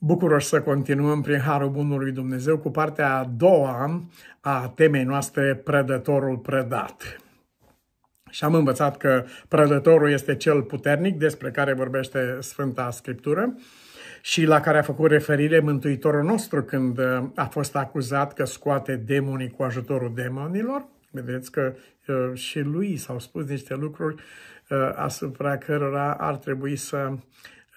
Bucuroși să continuăm prin Harul Bunului Dumnezeu cu partea a doua a temei noastre Prădătorul Prădat. Și am învățat că prădătorul este cel puternic despre care vorbește Sfânta Scriptură și la care a făcut referire Mântuitorul nostru când uh, a fost acuzat că scoate demonii cu ajutorul demonilor. Vedeți că uh, și lui s-au spus niște lucruri uh, asupra cărora ar trebui să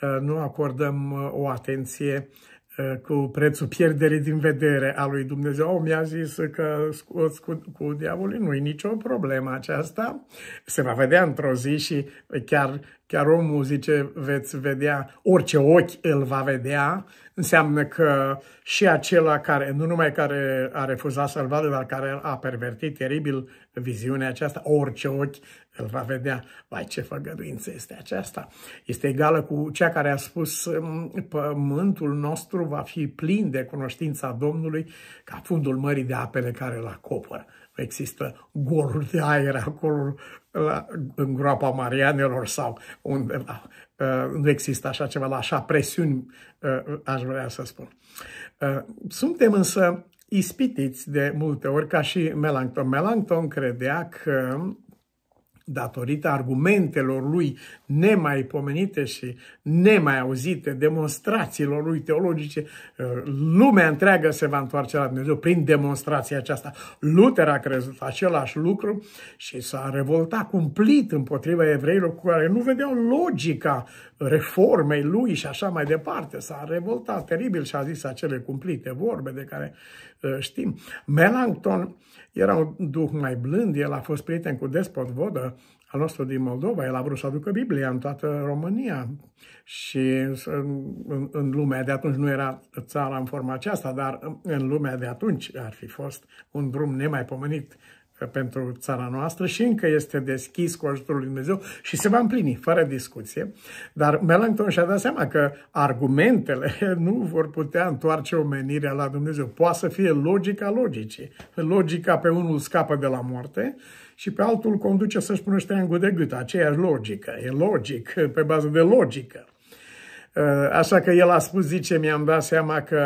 Eh, nu acordăm eh, o atenție eh, cu prețul pierderii din vedere a lui Dumnezeu. Oh, mi-a zis că scoți cu, cu diavolul, nu-i nicio problemă aceasta. Se va vedea într-o zi și chiar, chiar omul zice, veți vedea, orice ochi îl va vedea, înseamnă că și acela care, nu numai care a refuzat salvare, dar care a pervertit teribil viziunea aceasta, orice ochi îl va vedea, vai ce făgăduință este aceasta. Este egală cu cea care a spus mm, pământul nostru va fi plin de cunoștința Domnului ca fundul mării de apele care îl acoperă. Există goluri de aer acolo la, în groapa Marianelor sau undeva. Uh, nu există așa ceva, la așa presiuni, uh, aș vrea să spun. Uh, suntem însă ispitiți de multe ori, ca și Melancton. Melancton credea că datorită argumentelor lui nemaipomenite și nemai auzite demonstrațiilor lui teologice, uh, lumea întreagă se va întoarce la Dumnezeu prin demonstrația aceasta. Luther a crezut același lucru și s-a revoltat cumplit împotriva evreilor cu care nu vedeau logica reformei lui și așa mai departe. S-a revoltat teribil și a zis acele cumplite vorbe de care uh, știm. Melancton era un duh mai blând, el a fost prieten cu Despot Vodă, al nostru din Moldova, el a vrut să aducă Biblia în toată România și în, în lumea de atunci nu era țara în forma aceasta, dar în lumea de atunci ar fi fost un drum nemaipomenit pentru țara noastră și încă este deschis cu ajutorul lui Dumnezeu și se va împlini, fără discuție. Dar Melanchthon și-a dat seama că argumentele nu vor putea întoarce omenirea la Dumnezeu. Poate să fie logica logicii. Logica pe unul scapă de la moarte și pe altul conduce să-și pună ștreangul de gât. Aceeași logică. E logic, pe bază de logică. Uh, așa că el a spus, zice, mi-am dat seama că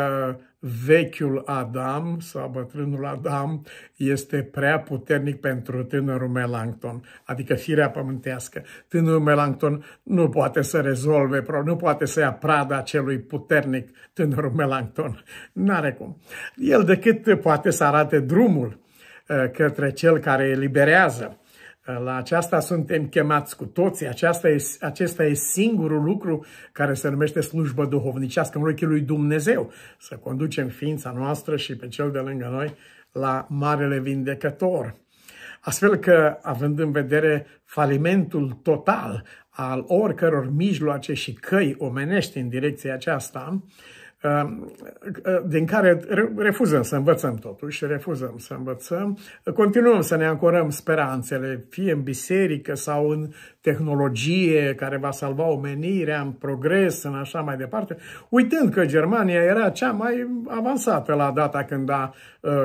vechiul Adam sau bătrânul Adam este prea puternic pentru tânărul Melancton. adică firea pământească. Tânărul Melancton nu poate să rezolve, nu poate să ia prada celui puternic tânărul Melancton. N-are cum. El decât poate să arate drumul, Eh, către cel care eliberează. Eh, la aceasta suntem chemați cu toții. Aceasta e, acesta e singurul lucru care se numește slujbă duhovnicească în ochii lui Dumnezeu. Să conducem ființa noastră și pe cel de lângă noi la Marele Vindecător. Astfel că, având în vedere falimentul total al oricăror mijloace și căi omenești în direcția aceasta, Ehm, din care refuzăm să învățăm totuși, refuzăm să învățăm, continuăm să ne ancorăm speranțele, fie în biserică sau în tehnologie care va salva omenirea, în progres, în așa mai departe, uitând că Germania era cea mai avansată la data când a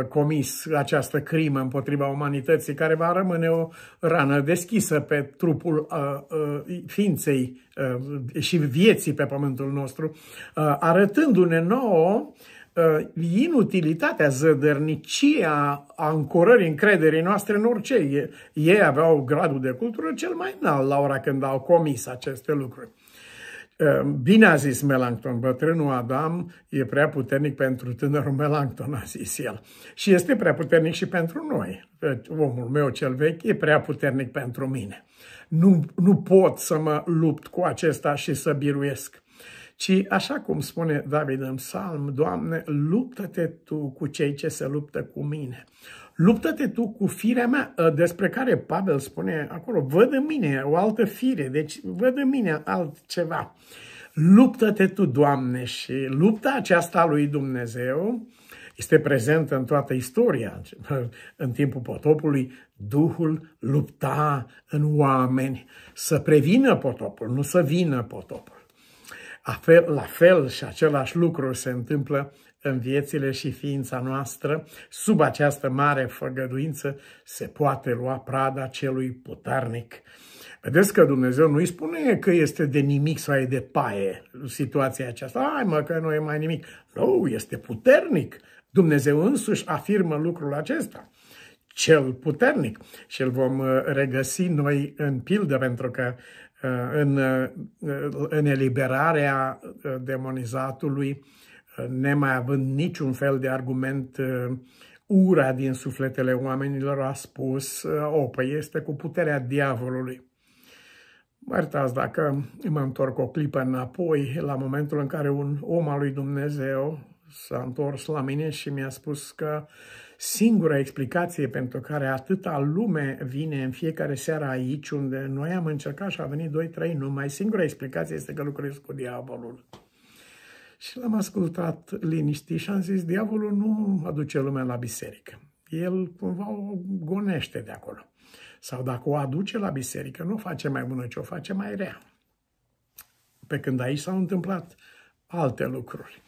comis această crimă împotriva umanității, care va rămâne o rană deschisă pe trupul ființei și vieții pe pământul nostru, arătându-ne spune nouă uh, inutilitatea, zădărnicia ancorării încrederii noastre în orice. Ei aveau gradul de cultură cel mai înalt la ora când au comis aceste lucruri. Uh, bine a zis Melancton. bătrânul Adam e prea puternic pentru tânărul Melancton a zis el. Și este prea puternic și pentru noi. Uh, omul meu cel vechi e prea puternic pentru mine. Nu, nu pot să mă lupt cu acesta și să biruiesc ci așa cum spune David în psalm, Doamne, luptă-te Tu cu cei ce se luptă cu mine. Luptă-te Tu cu firea mea, ă, despre care Pavel spune acolo, văd în mine o altă fire, deci văd în mine altceva. Luptă-te Tu, Doamne, și lupta aceasta lui Dumnezeu este prezentă în toată istoria. În timpul potopului, Duhul lupta în oameni să prevină potopul, nu să vină potopul. La fel și același lucru se întâmplă în viețile și ființa noastră, sub această mare făgăduință se poate lua prada celui puternic. Vedeți că Dumnezeu nu îi spune că este de nimic sau e de paie situația aceasta. Ai mă că nu e mai nimic. Nu, este puternic. Dumnezeu însuși afirmă lucrul acesta. Cel puternic. Și îl vom uh, regăsi noi în pildă pentru că Uh, în, uh, în eliberarea uh, demonizatului, nemai având niciun fel de argument, ura din sufletele oamenilor a spus, o, păi este cu puterea diavolului. Mă iertați dacă mă întorc o clipă înapoi la momentul în care un om al lui Dumnezeu s-a întors la mine și mi-a spus că singura explicație pentru care atâta lume vine în fiecare seară aici, unde noi am încercat și a venit 2-3 numai, singura explicație este că lucrez cu diavolul. Și l-am ascultat liniștit și am zis, diavolul nu aduce lumea la biserică. El cumva o gonește de acolo. Sau dacă o aduce la biserică, nu o face mai bună, ci o face mai rea. Pe când aici s-au întâmplat alte lucruri.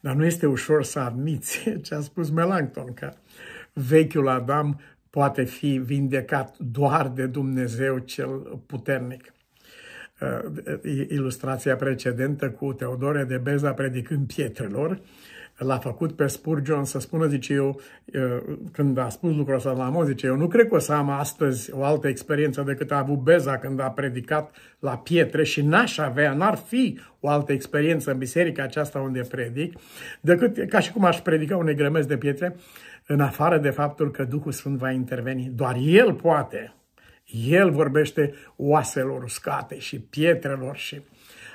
Dar nu este ușor să admiți ce a spus Melancton, că vechiul Adam poate fi vindecat doar de Dumnezeu cel puternic. Uh, ilustrația precedentă cu Teodore de Beza predicând pietrelor l-a făcut pe Spurgeon să spună, zice eu, uh, când a spus lucrul ăsta la moz, zice eu, nu cred că o să am astăzi o altă experiență decât a avut Beza când a predicat la pietre și n-aș avea, n-ar fi o altă experiență în biserica aceasta unde predic, decât ca și cum aș predica unei grămezi de pietre, în afară de faptul că Duhul Sfânt va interveni. Doar El poate. El vorbește oaselor uscate și pietrelor și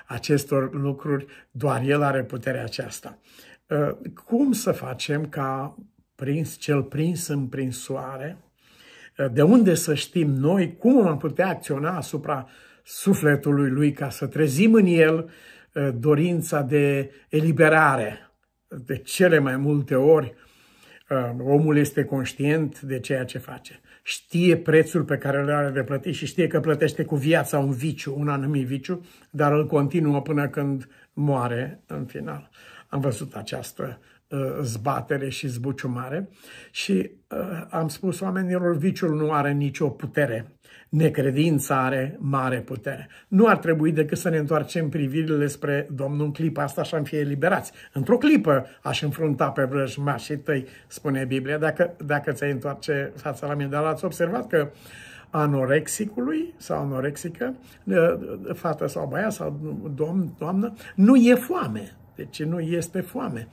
acestor lucruri. Doar El are puterea aceasta. Ă, cum să facem ca prins, cel prins în prinsoare, ă, de unde să știm noi cum am putea acționa asupra sufletului lui ca să trezim în el ă, dorința de eliberare de cele mai multe ori Um, omul este conștient de ceea ce face. Știe prețul pe care îl are de plătit și știe că plătește cu viața un viciu, un anumit viciu, dar îl continuă până când moare în final. Am văzut această Uh, zbatere și zbuciumare și uh, am spus oamenilor, viciul nu are nicio putere, necredința are mare putere. Nu ar trebui decât să ne întoarcem privirile spre Domnul în clipa asta și am fi eliberați. Într-o clipă aș înfrunta pe vrăjmașii tăi, spune Biblia, dacă, dacă ți-ai întoarce fața la mine. Dar ați observat că anorexicului sau anorexică, uh, fată sau băiat sau domn, doamnă, nu e foame departe, ci nu este foame.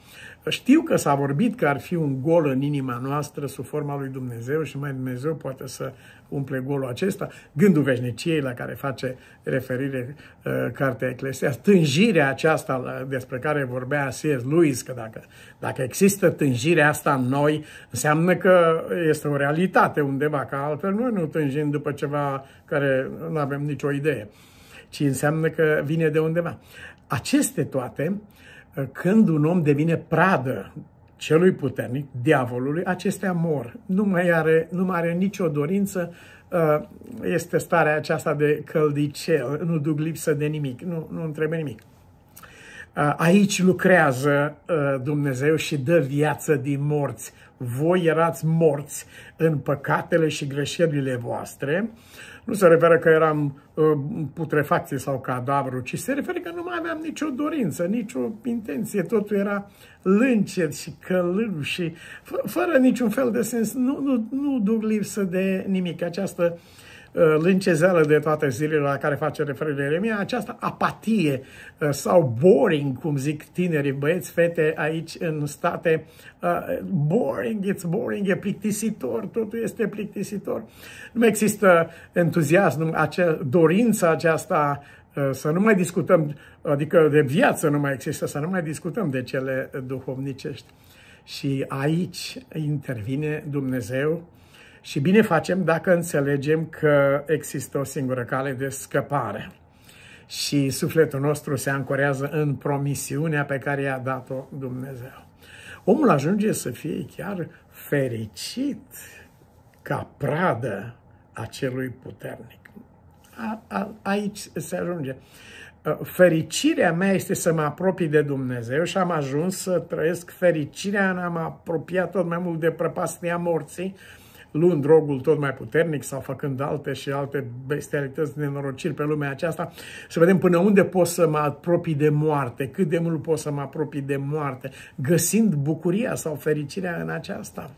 Știu că s-a vorbit că ar fi un gol în inima noastră sub forma lui Dumnezeu și mai Dumnezeu poate să umple golul acesta, gândul veșniciei la care face referire uh, cartea Eclesia, tânjirea aceasta despre care vorbea C.S. Lewis, că dacă, dacă există tânjirea asta în noi, înseamnă că este o realitate undeva, ca altfel noi nu tânjim după ceva care nu avem nicio idee, ci înseamnă că vine de undeva. Aceste toate uh, când un om devine pradă celui puternic, diavolului, acestea mor. Nu mai are, nu mai are nicio dorință, uh, este starea aceasta de căldicel, nu duc lipsă de nimic, nu, nu întrebe nimic. Uh, aici lucrează uh, Dumnezeu și dă viață din morți voi erați morți în păcatele și greșelile voastre. Nu se referă că eram ă, putrefacție sau cadavru, ci se referă că nu mai aveam nicio dorință, nicio intenție, totul era lâncet și călâng și fără niciun fel de sens. Nu, nu, nu duc lipsă de nimic. Această uh, Uh, lâncezeală de toate zilele la care face referire Eremia, această apatie uh, sau boring, cum zic tinerii băieți, fete aici în state, uh, boring, it's boring, e plictisitor, totul este plictisitor. Nu există entuziasm, acea, dorința aceasta să nu mai discutăm, adică de viață nu mai există, să nu mai discutăm de cele duhovnicești. Și aici intervine Dumnezeu și bine facem dacă înțelegem că există o singură cale de scăpare. Și sufletul nostru se ancorează în promisiunea pe care i-a dat-o Dumnezeu. Omul ajunge să fie chiar fericit ca pradă a celui puternic. A, a, aici se ajunge. Uh, fericirea mea este să mă apropii de Dumnezeu și am ajuns să trăiesc fericirea, am apropiat tot mai mult de prăpastia morții, luând drogul tot mai puternic sau făcând alte și alte bestialități nenorociri pe lumea aceasta, să vedem până unde pot să mă apropii de moarte, cât de mult pot să mă apropii de moarte, găsind bucuria sau fericirea în aceasta.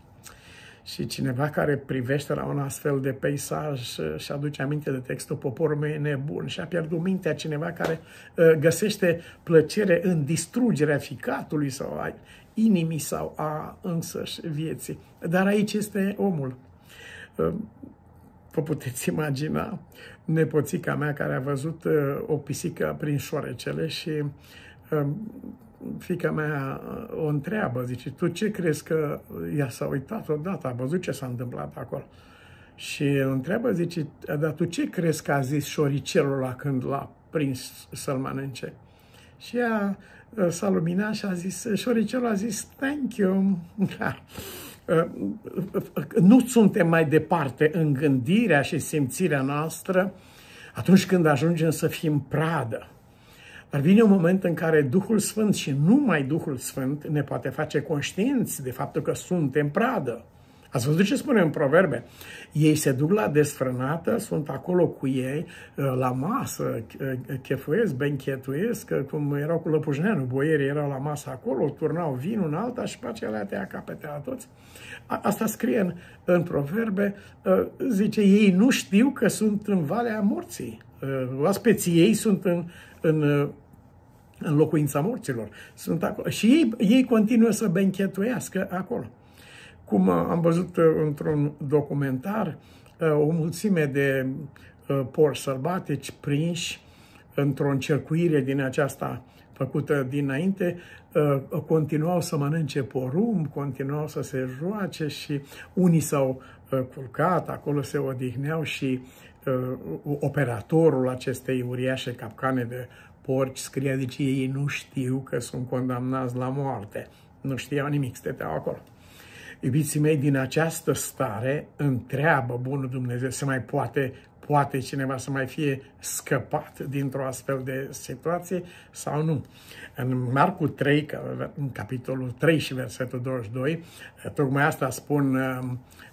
Și cineva care privește la un astfel de peisaj uh, și aduce aminte de textul Poporul meu e nebun și a pierdut mintea cineva care uh, găsește plăcere în distrugerea ficatului sau a inimii sau a însăși vieții. Dar aici este omul. Uh, vă puteți imagina nepoțica mea care a văzut o pisică prin șoarecele și fica mea uh, o întreabă, zice, tu ce crezi că ea s-a uitat odată, a văzut ce s-a întâmplat acolo? Și o întreabă, zice, dar tu ce crezi că a zis șoricelul la când l-a prins să-l mănânce? Și ea uh, s-a luminat și a zis, șoricelul a zis, thank you. Da. Uh, nu suntem mai departe în gândirea și simțirea noastră atunci când ajungem să fim pradă dar vine un moment în care Duhul Sfânt și numai Duhul Sfânt ne poate face conștienți de faptul că suntem pradă. Ați văzut ce spune în proverbe? Ei se duc la desfrânată, sunt acolo cu ei, ă, la masă, ă, chefuiesc, benchetuiesc, cum erau cu Lăpușneanu, boierii erau la masă acolo, turnau vinul în alta și pe aceea te tăia capete la toți. Asta scrie în, în proverbe, ă, zice, ei nu știu că sunt în valea morții. Eh, oaspeții ei sunt în, în, eh, în locuința morților. Sunt acolo. Și ei, ei continuă să benchetuiască acolo. Cum eh, am văzut într-un documentar, o mulțime de porci sălbatici prinși într-o încercuire din aceasta făcută dinainte, continuau să mănânce porumb, continuau să se joace și unii s-au culcat, acolo se odihneau și uh, operatorul acestei uriașe capcane de porci scria, deci ei nu știu că sunt condamnați la moarte. Nu știau nimic, stăteau acolo. Iubiții mei, din această stare întreabă Bunul Dumnezeu se mai poate, poate cineva să mai fie scăpat dintr-o astfel de situație sau nu. În Marcu 3, în capitolul 3 și versetul 22, tocmai asta spun uh,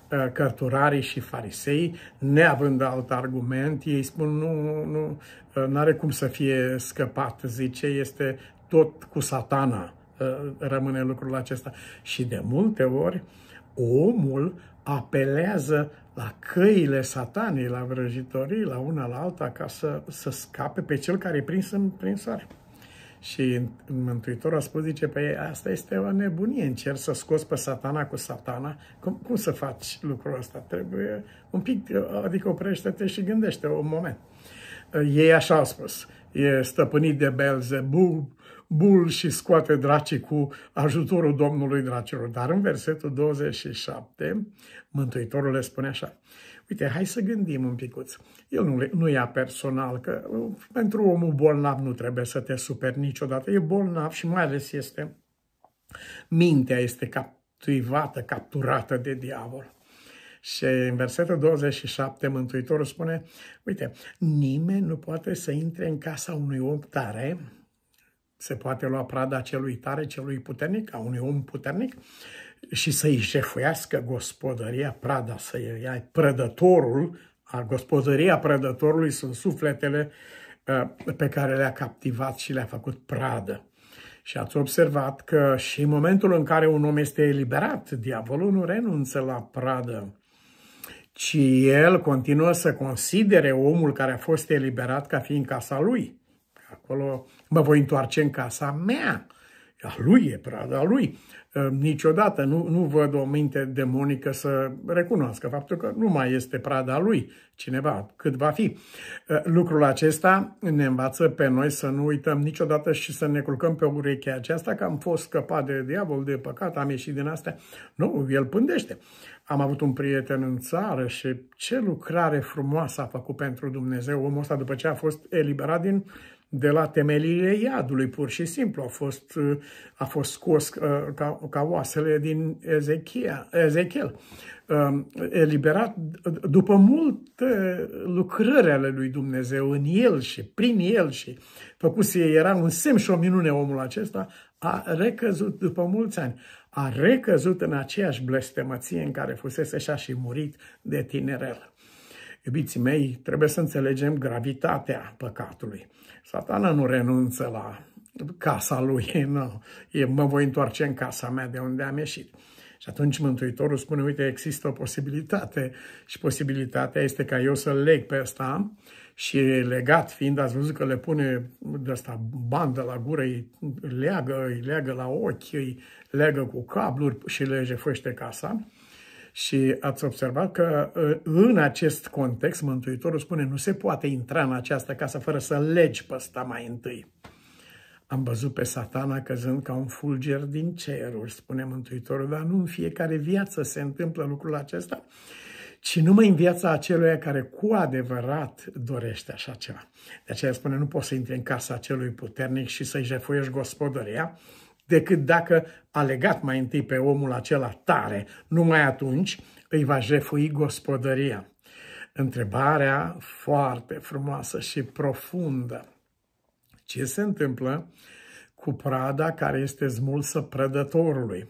Eh, cărturarii și farisei, neavând alt argument, ei spun nu, nu, eh, are cum să fie scăpat, zice, este tot cu satana eh, rămâne lucrul acesta. Și de multe ori omul apelează la căile satanei, la vrăjitorii, la una la alta, ca să, să scape pe cel care e prins în prinsare. Și Mântuitorul a spus, zice, păi asta este o nebunie, încerci să scoți pe satana cu satana. Cum, cum să faci lucrul ăsta? Trebuie un pic, adică oprește-te și gândește un moment. Ei așa au spus, e stăpânit de Belzebub, bul și scoate dracii cu ajutorul Domnului dracilor. Dar în versetul 27, Mântuitorul le spune așa, Uite, hai să gândim un picuț. El nu, nu ia personal, că uh, pentru omul bolnav nu trebuie să te superi niciodată. E bolnav și mai ales este, mintea este captivată, capturată de diavol. Și în versetul 27, Mântuitorul spune, uite, nimeni nu poate să intre în casa unui om tare, se poate lua prada celui tare, celui puternic, a unui om puternic, și să-i jefuiască gospodăria prada, să i ia prădătorul, al gospodăria prădătorului sunt sufletele uh, pe care le-a captivat și le-a făcut pradă. Și ați observat că și în momentul în care un om este eliberat, diavolul nu renunță la pradă, ci el continuă să considere omul care a fost eliberat ca fiind casa lui. Acolo mă voi întoarce în casa mea a lui e prada lui. Ă, niciodată nu, nu văd o minte demonică să recunoască faptul că nu mai este prada lui cineva, cât va fi. Ă, lucrul acesta ne învață pe noi să nu uităm niciodată și să ne culcăm pe urechea aceasta că am fost scăpat de diavol, de păcat, am ieșit din astea. Nu, el pândește. Am avut un prieten în țară și ce lucrare frumoasă a făcut pentru Dumnezeu omul ăsta după ce a fost eliberat din de la temelile iadului, pur și simplu. A fost, a fost scos uh, ca, ca oasele din Ezechia, Ezechiel. Um, eliberat după multe lucrări ale lui Dumnezeu în el și prin el și să era un semn și o minune omul acesta, a recăzut după mulți ani. A recăzut în aceeași blestemăție în care fusese și-a și murit de tinerel. Iubiții mei, trebuie să înțelegem gravitatea păcatului. Satana nu renunță la casa lui, nu. E, mă voi întoarce în casa mea de unde am ieșit. Și atunci Mântuitorul spune, uite, există o posibilitate și posibilitatea este ca eu să leg pe ăsta și legat fiind, ați văzut că le pune de asta bandă la gură, îi leagă, îi leagă la ochi, îi leagă cu cabluri și le jefăște casa. Și ați observat că uh, în acest context Mântuitorul spune nu se poate intra în această casă fără să legi păsta mai întâi. Am văzut pe satana căzând ca un fulger din ceruri, spune Mântuitorul, dar nu în fiecare viață se întâmplă lucrul acesta, ci numai în viața acelui care cu adevărat dorește așa ceva. De aceea spune, nu poți să intri în casa acelui puternic și să-i jefuiești gospodăria, decât dacă a legat mai întâi pe omul acela tare. Numai atunci îi va jefui gospodăria. Întrebarea foarte frumoasă și profundă. Ce se întâmplă cu prada care este smulsă prădătorului?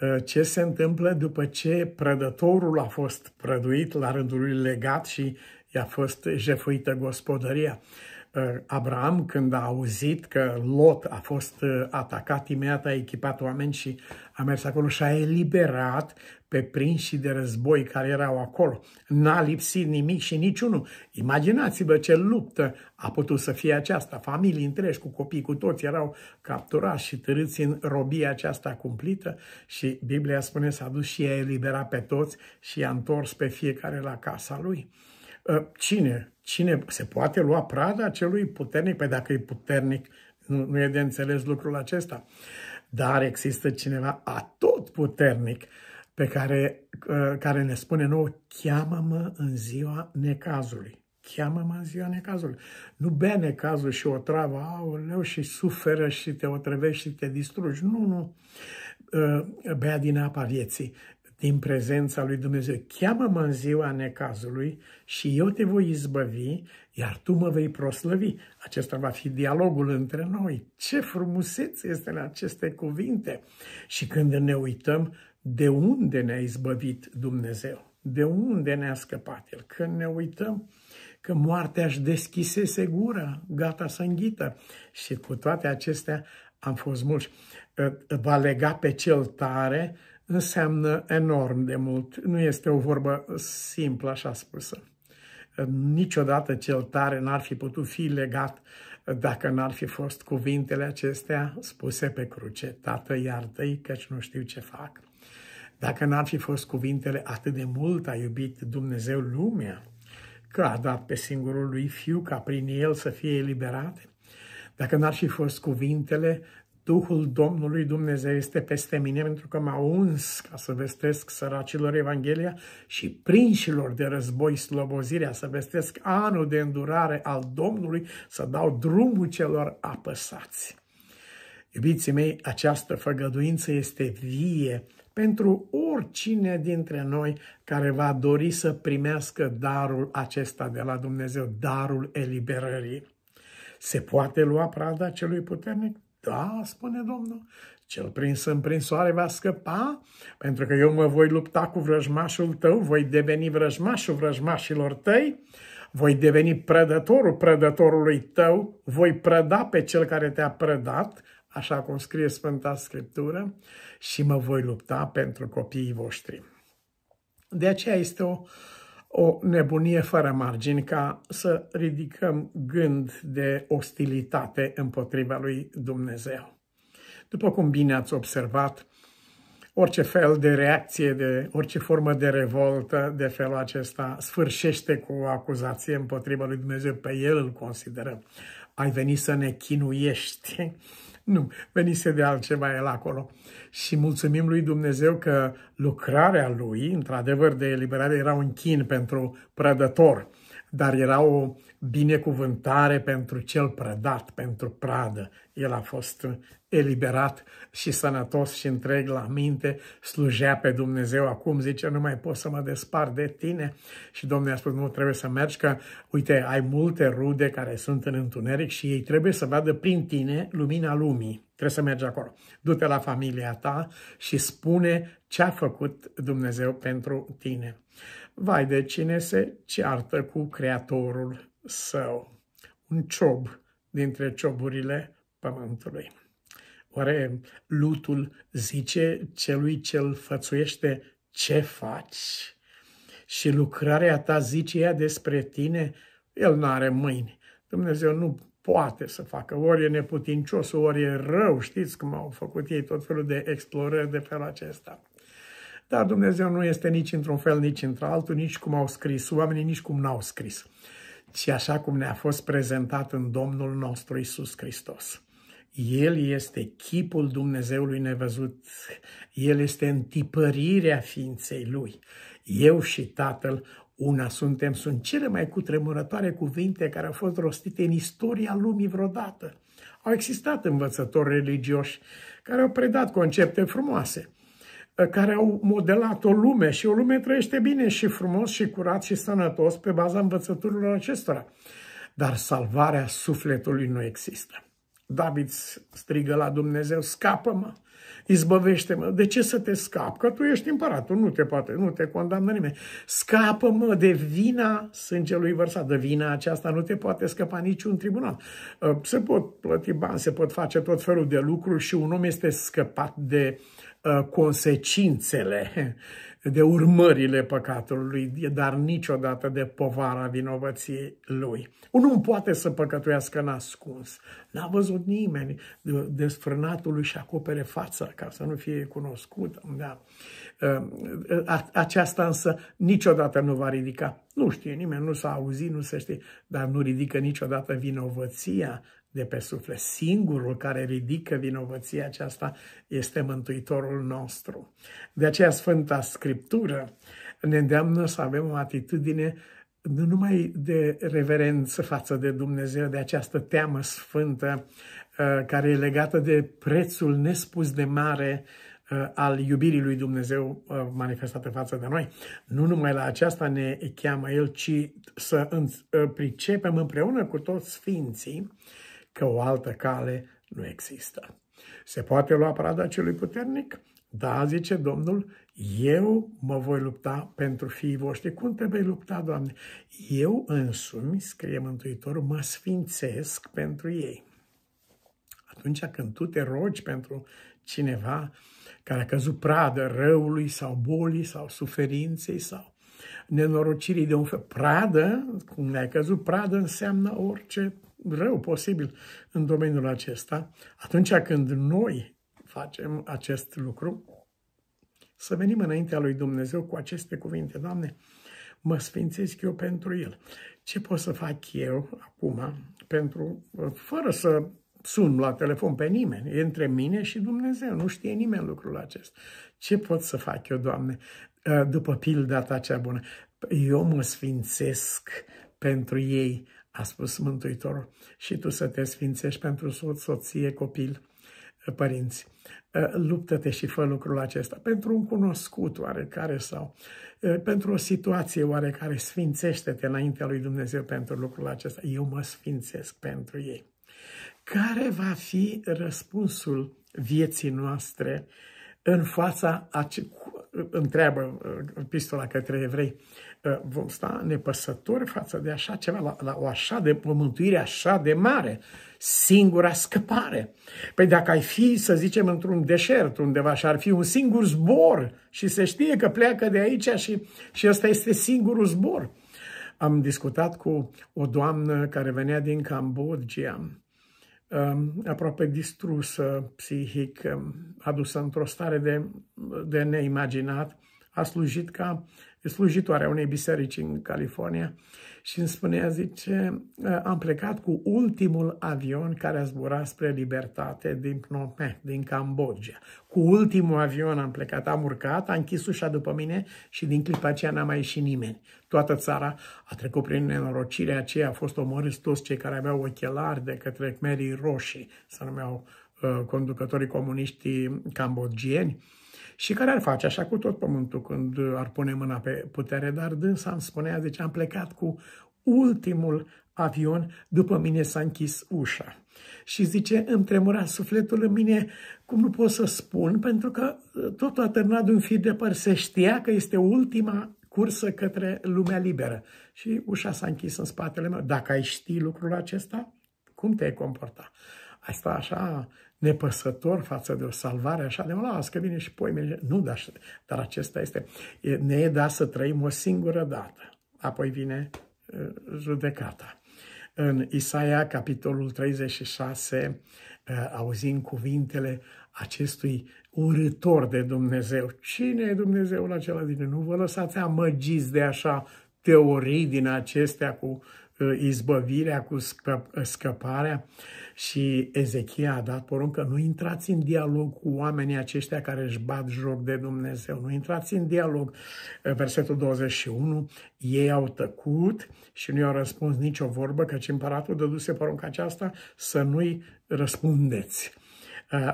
Ă, ce se întâmplă după ce prădătorul a fost prăduit la rândul lui legat și i-a fost jefuită gospodăria? Uh, Abraham, când a auzit că Lot a fost uh, atacat, imediat a echipat oameni și a mers acolo și a eliberat pe prinși de război care erau acolo. N-a lipsit nimic și niciunul. Imaginați-vă ce luptă a putut să fie aceasta. Familii întregi cu copii, cu toți erau capturați și târâți în robia aceasta cumplită și Biblia spune s-a dus și a eliberat pe toți și i-a întors pe fiecare la casa lui. Ă, cine? Cine se poate lua prada celui puternic? Păi dacă e puternic, nu, nu e de înțeles lucrul acesta. Dar există cineva atot puternic pe care, ă, care ne spune nouă, cheamă-mă în ziua necazului. Cheamă-mă în ziua necazului. Nu bea necazul și o travă, leu și suferă și te otrăvești și te distrugi. Nu, nu. Ă, bea din apa vieții din prezența lui Dumnezeu. Cheamă-mă în ziua necazului și eu te voi izbăvi, iar tu mă vei proslăvi. Acesta va fi dialogul între noi. Ce frumusețe este în aceste cuvinte! Și când ne uităm de unde ne-a izbăvit Dumnezeu, de unde ne-a scăpat El, când ne uităm că moartea își deschisese gura, gata să înghită. Și cu toate acestea am fost mulți. Ă, va lega pe cel tare înseamnă enorm de mult. Nu este o vorbă simplă, așa spusă. Niciodată cel tare n-ar fi putut fi legat dacă n-ar fi fost cuvintele acestea spuse pe cruce. Tată, iartă-i căci nu știu ce fac. Dacă n-ar fi fost cuvintele atât de mult a iubit Dumnezeu lumea, că a dat pe singurul lui Fiu ca prin el să fie eliberate, dacă n-ar fi fost cuvintele, Duhul Domnului Dumnezeu este peste mine pentru că m-a uns ca să vestesc săracilor Evanghelia și prinșilor de război slobozirea, să vestesc anul de îndurare al Domnului, să dau drumul celor apăsați. Iubiții mei, această făgăduință este vie pentru oricine dintre noi care va dori să primească darul acesta de la Dumnezeu, darul eliberării. Se poate lua prada celui puternic? Da, spune Domnul, cel prins în prinsoare va scăpa, pentru că eu mă voi lupta cu vrăjmașul tău, voi deveni vrăjmașul vrăjmașilor tăi, voi deveni prădătorul prădătorului tău, voi prăda pe cel care te-a prădat, așa cum scrie Sfânta Scriptură, și mă voi lupta pentru copiii voștri. De aceea este o o nebunie fără margini ca să ridicăm gând de ostilitate împotriva lui Dumnezeu. După cum bine ați observat, orice fel de reacție, de orice formă de revoltă de felul acesta sfârșește cu o acuzație împotriva lui Dumnezeu. Pe el îl considerăm. Ai venit să ne chinuiești, nu, venise de altceva el acolo. Și mulțumim lui Dumnezeu că lucrarea lui, într-adevăr de eliberare, era un chin pentru prădător dar era o binecuvântare pentru cel prădat, pentru pradă. El a fost eliberat și sănătos și întreg la minte, slujea pe Dumnezeu. Acum zice, nu mai pot să mă despar de tine. Și Domnul a spus, nu, trebuie să mergi, că uite, ai multe rude care sunt în întuneric și ei trebuie să vadă prin tine lumina lumii. Trebuie să mergi acolo. Du-te la familia ta și spune ce a făcut Dumnezeu pentru tine vai de cine se ceartă cu Creatorul său. Un ciob dintre cioburile pământului. Oare lutul zice celui ce îl fățuiește ce faci? Și lucrarea ta zice ea despre tine? El nu are mâini. Dumnezeu nu poate să facă. Ori e neputincios, ori e rău. Știți cum au făcut ei tot felul de explorări de felul acesta. Dar Dumnezeu nu este nici într-un fel, nici într-altul, nici cum au scris oamenii, nici cum n-au scris, ci așa cum ne-a fost prezentat în Domnul nostru Isus Hristos. El este chipul Dumnezeului nevăzut, El este întipărirea ființei Lui. Eu și Tatăl una suntem, sunt cele mai cutremurătoare cuvinte care au fost rostite în istoria lumii vreodată. Au existat învățători religioși care au predat concepte frumoase, Eh, care au modelat o lume și o lume trăiește bine și frumos și curat și sănătos pe baza învățăturilor acestora. Dar salvarea sufletului nu există. David strigă la Dumnezeu, scapă-mă, izbăvește-mă. De ce să te scap? Că tu ești împăratul, nu te poate, nu te condamnă nimeni. Scapă-mă de vina sângelui vărsat. De vina aceasta nu te poate scăpa niciun tribunal. Eh, se pot plăti bani, se pot face tot felul de lucruri și un om este scăpat de uh, Uh, consecințele, de urmările păcatului, dar niciodată de povara vinovăției lui. Unul nu poate să păcătuiască nascuns. N-a văzut nimeni desfrânatul și acopere fața ca să nu fie cunoscut. Da. Uh, aceasta însă niciodată nu va ridica. Nu știe nimeni, nu s-a auzit, nu se știe, dar nu ridică niciodată vinovăția de pe suflet. Singurul care ridică vinovăția aceasta este Mântuitorul nostru. De aceea Sfânta Scriptură ne îndeamnă să avem o atitudine nu numai de reverență față de Dumnezeu, de această teamă sfântă uh, care e legată de prețul nespus de mare uh, al iubirii lui Dumnezeu uh, manifestată față de noi. Nu numai la aceasta ne cheamă El, ci să pricepem împreună cu toți Sfinții că o altă cale nu există. Se poate lua prada celui puternic? Da, zice Domnul, eu mă voi lupta pentru fiii voștri. Cum te vei lupta, Doamne? Eu însumi, scrie Mântuitorul, mă sfințesc pentru ei. Atunci când tu te rogi pentru cineva care a căzut pradă răului sau bolii sau suferinței sau nenorocirii de un fel, pradă, cum ne-ai căzut pradă, înseamnă orice rău posibil în domeniul acesta, atunci când noi facem acest lucru, să venim înaintea lui Dumnezeu cu aceste cuvinte. Doamne, mă sfințesc eu pentru El. Ce pot să fac eu acum pentru, fără să sun la telefon pe nimeni, e între mine și Dumnezeu, nu știe nimeni lucrul acesta. Ce pot să fac eu, Doamne, după pilda ta cea bună? Păi eu mă sfințesc pentru ei a spus Mântuitorul, și tu să te sfințești pentru soț, soție, copil, părinți. Luptă-te și fă lucrul acesta pentru un cunoscut oarecare sau pentru o situație oarecare. Sfințește-te înaintea lui Dumnezeu pentru lucrul acesta. Eu mă sfințesc pentru ei. Care va fi răspunsul vieții noastre în fața întreabă uh, pistola către evrei, uh, vom sta nepăsători față de așa ceva, la, la o așa de o mântuire așa de mare, singura scăpare. Păi dacă ai fi, să zicem, într-un deșert undeva și ar fi un singur zbor și se știe că pleacă de aici și, și ăsta este singurul zbor. Am discutat cu o doamnă care venea din Cambodgia, Um, aproape distrusă psihic, um, adusă într-o stare de, de neimaginat, a slujit ca slujitoare a unei biserici în California și îmi spunea, zice, ă, am plecat cu ultimul avion care a zburat spre libertate din Phnom Penh, din Cambodgia. Cu ultimul avion am plecat, am urcat, am închis ușa după mine și din clipa aceea n-a mai ieșit nimeni. Toată țara a trecut prin nenorocirea aceea, a fost omorâți toți cei care aveau ochelari de către Khmerii Roșii, să numeau uh, conducătorii comuniștii cambodgieni și care ar face așa cu tot pământul când ar pune mâna pe putere, dar dânsa îmi spunea, deci am plecat cu ultimul avion, după mine s-a închis ușa. Și zice, îmi tremura sufletul în mine, cum nu pot să spun, pentru că uh, totul a terminat de un fir de păr, se știa că este ultima cursă către lumea liberă. Și ușa s-a închis în spatele meu. Dacă ai ști lucrul acesta, cum te-ai comporta? Asta așa nepăsător față de o salvare așa de, las că vine și poimele. Nu, dar, dar acesta este, ne e dat să trăim o singură dată. Apoi vine judecata. În Isaia, capitolul 36, auzim cuvintele acestui urător de Dumnezeu. Cine e Dumnezeul acela din Nu vă lăsați amăgiți de așa teorii din acestea cu uh, Uh, izbăvirea, cu uh, scăparea și Ezechia a dat poruncă, nu intrați în dialog cu oamenii aceștia care își bat joc de Dumnezeu, nu intrați în dialog. Uh, versetul 21, ei au tăcut și nu i-au răspuns nicio vorbă, căci împăratul dăduse porunca aceasta să nu-i răspundeți.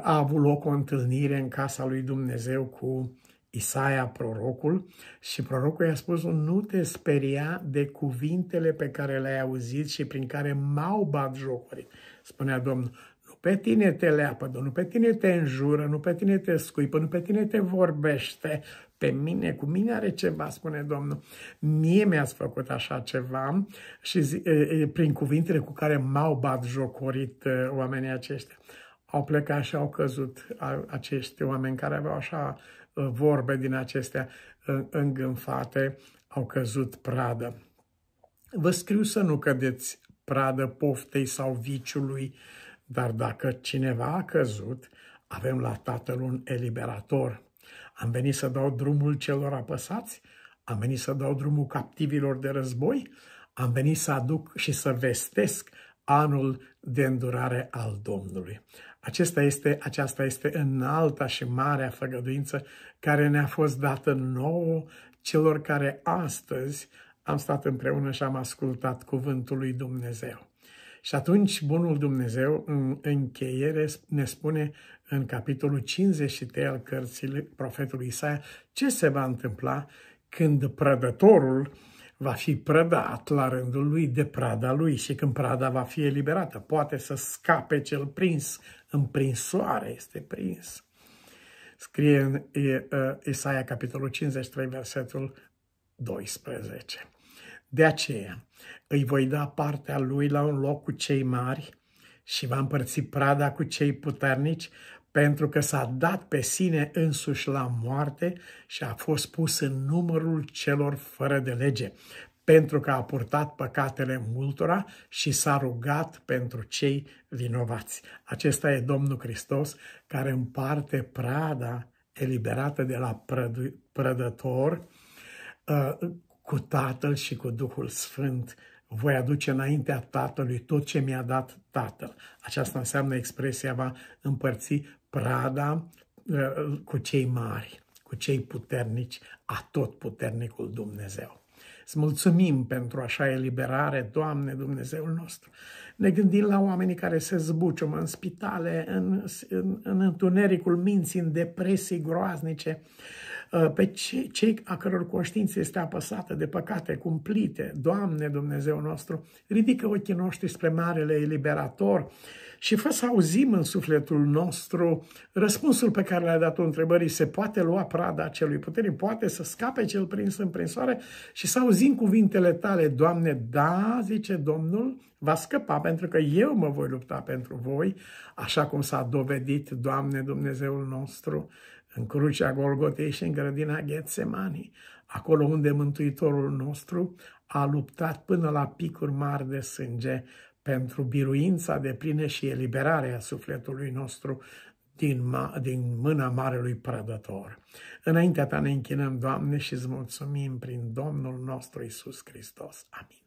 A avut loc o întâlnire în casa lui Dumnezeu cu Isaia, prorocul, și prorocul i-a spus, nu te speria de cuvintele pe care le-ai auzit și prin care m-au bat jocuri, Spunea Domnul, nu pe tine te leapă, nu pe tine te înjură, nu pe tine te scuipă, nu pe tine te vorbește, pe mine, cu mine are ceva, spune Domnul. Mie mi-ați făcut așa ceva și zi, prin cuvintele cu care m-au bat jocorit oamenii aceștia. Au plecat și au căzut acești oameni care aveau așa Uh, vorbe din acestea uh, îngânfate au căzut pradă. Vă scriu să nu cădeți pradă poftei sau viciului, dar dacă cineva a căzut, avem la Tatăl un eliberator. Am venit să dau drumul celor apăsați, am venit să dau drumul captivilor de război, am venit să aduc și să vestesc anul de îndurare al Domnului. Acesta este, aceasta este înalta și marea făgăduință care ne-a fost dată nouă celor care astăzi am stat împreună și am ascultat cuvântul lui Dumnezeu. Și atunci Bunul Dumnezeu în încheiere ne spune în capitolul 53 al cărții profetului Isaia ce se va întâmpla când prădătorul va fi prădat la rândul lui de prada lui și când prada va fi eliberată, poate să scape cel prins, în prinsoare este prins. Scrie în Isaia, capitolul 53, versetul 12. De aceea îi voi da partea lui la un loc cu cei mari și va împărți prada cu cei puternici pentru că s-a dat pe sine însuși la moarte și a fost pus în numărul celor fără de lege, pentru că a purtat păcatele multora și s-a rugat pentru cei vinovați. Acesta e Domnul Hristos care împarte prada eliberată de la prădător uh, cu Tatăl și cu Duhul Sfânt. Voi aduce înaintea Tatălui tot ce mi-a dat Tatăl. Aceasta înseamnă expresia va împărți prada uh, cu cei mari, cu cei puternici, a tot puternicul Dumnezeu. Îți mulțumim pentru așa eliberare, Doamne Dumnezeul nostru. Ne gândim la oamenii care se zbuciumă în spitale, în, în, în întunericul minții, în depresii groaznice, uh, pe cei, cei a căror conștiință este apăsată de păcate cumplite. Doamne Dumnezeu nostru, ridică ochii noștri spre Marele Eliberator, și fă să auzim în sufletul nostru răspunsul pe care le-a dat-o întrebării. Se poate lua prada acelui puterii? Poate să scape cel prins în prinsoare? Și să auzim cuvintele tale, Doamne, da, zice Domnul, va scăpa pentru că eu mă voi lupta pentru voi, așa cum s-a dovedit, Doamne, Dumnezeul nostru, în crucea Golgotei și în grădina Ghetsemani, acolo unde Mântuitorul nostru a luptat până la picuri mari de sânge pentru biruința de plină și eliberarea sufletului nostru din, ma, din mâna Marelui Prădător. Înaintea Ta ne închinăm, Doamne, și îți mulțumim prin Domnul nostru Isus Hristos. Amin.